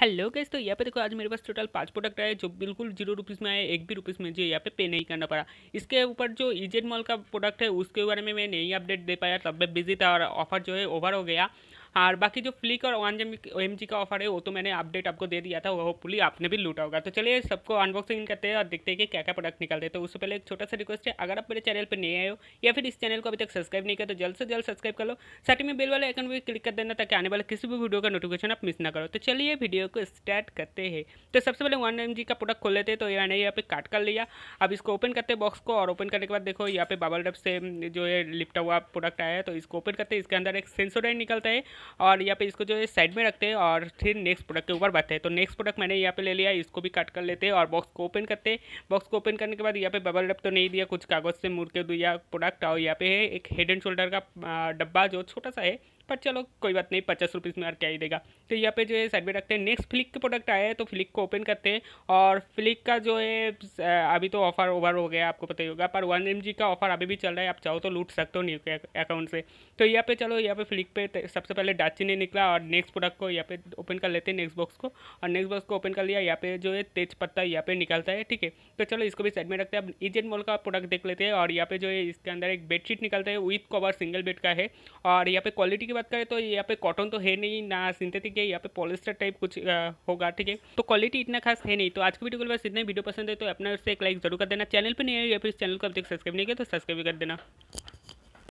hello guys तो यहाँ पे देखो आज मेरे पास टोटल पांच प्रोडक्ट आए जो बिल्कुल जीरो रुपीज़ में आए एक भी रुपीज़ में जो यहाँ पे पे नहीं करना पड़ा इसके ऊपर जो ईजेड मॉल का प्रोडक्ट है उसके बारे में मैं नहीं अपडेट दे पाया तब मैं बिजी था और ऑफर जो है ओवर हो गया और बाकी जो फ्लिक और वन एम का ऑफर है वो तो मैंने अपडेट आपको दे दिया था वो पुली आपने भी लूटा होगा तो चलिए सबको अनबॉक्सिंग करते हैं और देखते हैं कि क्या क्या प्रोडक्ट निकलते हैं तो उससे पहले एक छोटा सा रिक्वेस्ट है अगर आप मेरे चैनल पर नहीं आए हो या फिर इस चैनल को अभी तक सब्सक्राइब नहीं किया तो जल्द से जल्द सब्सक्राइब कर लो साथ में बिल वाले आइकन भी क्लिक कर देना ताकि आने वाले किसी भी वीडियो का नोटिफिकेशन आप मिस ना करो तो चलिए वीडियो को स्टार्ट करते हैं तो सबसे पहले वन एम का प्रोडक्ट खोल लेते हैं तो मैंने यहाँ पे काट कर लिया अब इसको ओपन करते हैं बॉक्स को और ओपन करने के बाद देखो यहाँ पे बाबल डब से जो है लिपटा हुआ प्रोडक्ट आया है तो इसको ओपन करते हैं इसके अंदर एक सेंसोडाइन निकलता है और यहाँ पे इसको जो है साइड में रखते हैं और फिर नेक्स्ट प्रोडक्ट के ऊपर बैठते हैं तो नेक्स्ट प्रोडक्ट मैंने यहाँ पे ले लिया इसको भी कट कर लेते हैं और बॉक्स को ओपन करते हैं बॉक्स को ओपन करने के बाद यहाँ पे बबल रब तो नहीं दिया कुछ कागज़ से मुड़ के दिया प्रोडक्ट और यहाँ पे है एक हेड एंड शोल्डर का डब्बा जो छोटा सा है पर चलो कोई बात नहीं पचास रुपीस में और क्या ही देगा तो यहाँ पे जो है साइड में रखते हैं नेक्स्ट फ्लिक के प्रोडक्ट आया है तो फ्लिक को ओपन करते हैं और फ्लिक का जो है अभी तो ऑफर ओवर हो गया आपको पता ही होगा पर वन एम का ऑफर अभी भी चल रहा है आप चाहो तो लूट सकते हो न्यू अकाउंट से तो यहाँ पे चलो यहाँ पे फ्लिक पे सबसे पहले नहीं निकला और नेक्स्ट प्रोडक्ट को यहाँ पे ओपन कर लेते हैं नेक्स्ट बॉक्स को और नेक्स्ट बॉक्स को ओपन कर लिया यहाँ पे जो है तेज पत्ता यहाँ पे निकलता है ठीक है तो चलो इसको भी साइड में रखते हैं अब इजेंट मॉल का प्रोडक्ट देख लेते हैं और यहाँ पे जो है इसके अंदर एक बेडशीट निकलता है विथ कवर सिंगल बेड का है और यहाँ पे क्वालिटी के बात करें तो यहाँ पे कॉटन तो है नहीं ना सिंथेटिक है यहाँ पे पॉलिस्टर टाइप कुछ होगा ठीक है तो क्वालिटी इतना खास है नहीं तो आज की वीडियो के बस इतना वीडियो पसंद है तो अपना उससे एक लाइक जरूर कर देना चैनल पर नहीं है या फिर चैनल को अब तक सब्सक्राइब नहीं किया तो सब्सक्राइब कर देना